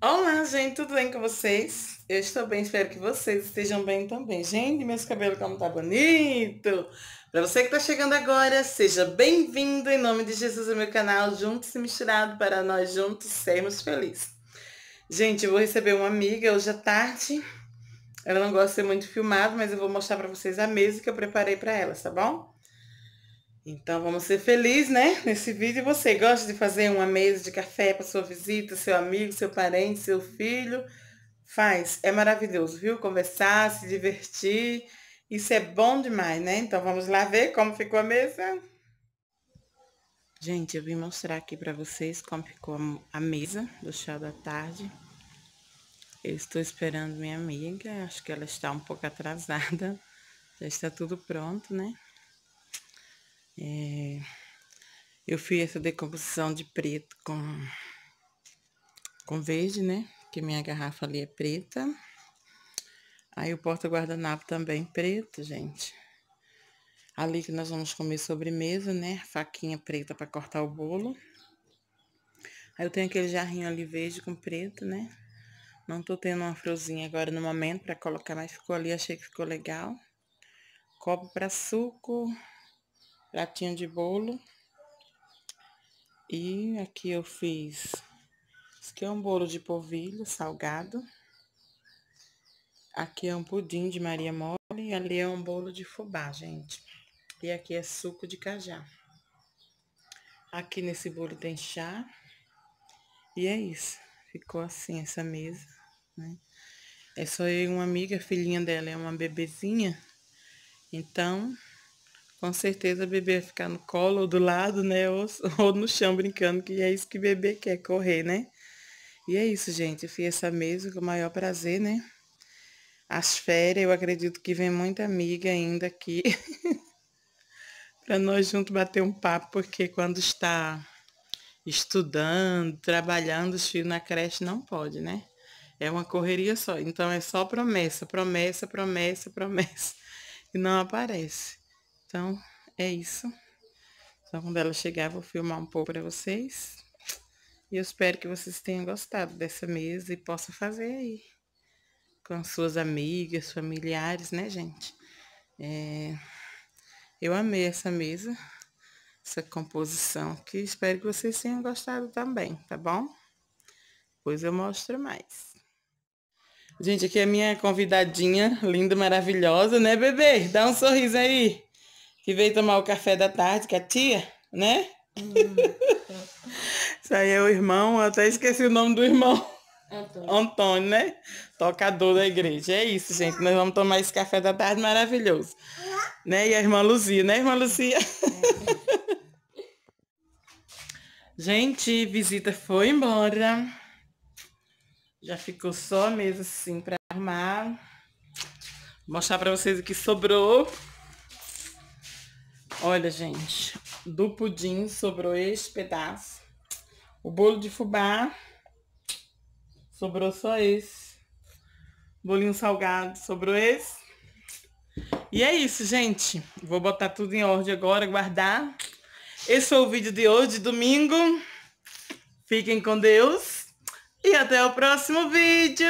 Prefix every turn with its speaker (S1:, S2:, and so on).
S1: Olá, gente, tudo bem com vocês? Eu estou bem, espero que vocês estejam bem também. Gente, meus cabelos como tá bonito! Para você que tá chegando agora, seja bem-vindo em nome de Jesus ao meu canal Juntos e Misturado para nós juntos sermos felizes. Gente, eu vou receber uma amiga hoje à tarde. Ela não gosta de ser muito filmada, mas eu vou mostrar para vocês a mesa que eu preparei para ela, tá bom? Então vamos ser felizes, né? Nesse vídeo você gosta de fazer uma mesa de café para sua visita, seu amigo, seu parente, seu filho, faz. É maravilhoso, viu? Conversar, se divertir, isso é bom demais, né? Então vamos lá ver como ficou a mesa. Gente, eu vim mostrar aqui para vocês como ficou a mesa do chá da tarde. Eu estou esperando minha amiga, acho que ela está um pouco atrasada. Já está tudo pronto, né? Eu fiz essa decomposição de preto com, com verde, né? que minha garrafa ali é preta. Aí o porta-guardanapo também preto, gente. Ali que nós vamos comer sobremesa, né? Faquinha preta para cortar o bolo. Aí eu tenho aquele jarrinho ali verde com preto, né? Não tô tendo uma fruzinha agora no momento para colocar, mas ficou ali, achei que ficou legal. Copo para suco, pratinho de bolo. E aqui eu fiz, isso aqui é um bolo de polvilho salgado. Aqui é um pudim de Maria Mole e ali é um bolo de fubá, gente. E aqui é suco de cajá. Aqui nesse bolo tem chá. E é isso. Ficou assim essa mesa, né? É só eu e uma amiga, a filhinha dela é uma bebezinha. Então, com certeza bebê vai é ficar no colo ou do lado, né? Ou, ou no chão brincando, que é isso que bebê quer, correr, né? E é isso, gente. Eu fiz essa mesa com o maior prazer, né? As férias, eu acredito que vem muita amiga ainda aqui. para nós juntos bater um papo, porque quando está estudando, trabalhando, os filhos na creche não pode, né? É uma correria só. Então é só promessa, promessa, promessa, promessa. E não aparece. Então, é isso. Só quando ela chegar, vou filmar um pouco para vocês. E eu espero que vocês tenham gostado dessa mesa e possa fazer aí. Com suas amigas, familiares, né, gente? É... Eu amei essa mesa, essa composição, que espero que vocês tenham gostado também, tá bom? Depois eu mostro mais. Gente, aqui é a minha convidadinha, linda, maravilhosa, né, bebê? Dá um sorriso aí que veio tomar o café da tarde, que a tia, né? Hum. Isso aí é o irmão, eu até esqueci o nome do irmão. Antônio. Antônio, né? Tocador da igreja. É isso, gente. Nós vamos tomar esse café da tarde maravilhoso. Né? E a irmã Luzia, né, irmã Luzia? É. gente, visita foi embora. Já ficou só a mesa assim para arrumar. Vou mostrar para vocês o que sobrou. Olha, gente, do pudim sobrou esse pedaço. O bolo de fubá sobrou só esse. Bolinho salgado sobrou esse. E é isso, gente. Vou botar tudo em ordem agora, guardar. Esse foi o vídeo de hoje, domingo. Fiquem com Deus. E até o próximo vídeo.